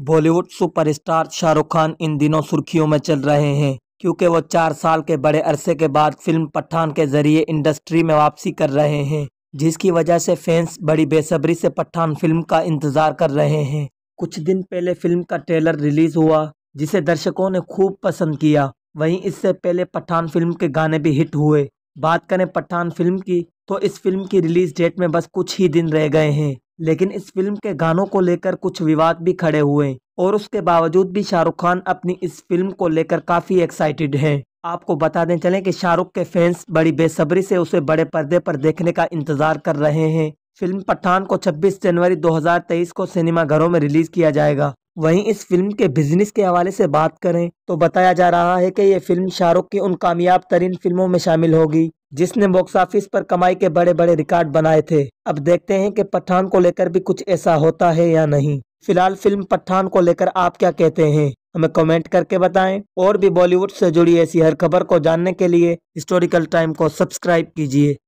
Bollywood superstar Shahrukh Khan इन दिनों सुर्खियों में चल रहे हैं क्योंकि वो चार साल के बड़े अरसे के बाद फिल्म पठान के जरिए इंडस्ट्री में वापसी कर रहे हैं जिसकी वजह से फैंस बड़ी बेसब्री से पठान फिल्म का इंतजार कर रहे हैं कुछ दिन पहले फिल्म का ट्रेलर रिलीज हुआ जिसे दर्शकों ने खूब पसंद किया वहीं इससे पहले पठान फिल्म के गाने भी हिट हुए बात करें पठान फिल्म की तो इस फिल्म की रिलीज डेट में बस कुछ ही दिन रह गए हैं लेकिन इस फिल्म के गानों को लेकर कुछ विवाद भी खड़े हुए और उसके बावजूद भी शाहरुख खान अपनी इस फिल्म को लेकर काफ़ी एक्साइटेड हैं आपको बता दें चलें कि शाहरुख के फैंस बड़ी बेसब्री से उसे बड़े पर्दे पर देखने का इंतजार कर रहे हैं फिल्म पठान को 26 जनवरी 2023 को सिनेमाघरों में रिलीज किया जाएगा वहीं इस फिल्म के बिजनेस के हवाले से बात करें तो बताया जा रहा है कि ये फिल्म शाहरुख की उन कामयाब तरीन फिल्मों में शामिल होगी जिसने बॉक्स ऑफिस पर कमाई के बड़े बड़े रिकॉर्ड बनाए थे अब देखते हैं कि पठान को लेकर भी कुछ ऐसा होता है या नहीं फिलहाल फिल्म पठान को लेकर आप क्या कहते हैं हमें कमेंट करके बताएं और भी बॉलीवुड से जुड़ी ऐसी हर खबर को जानने के लिए हिस्टोरिकल टाइम को सब्सक्राइब कीजिए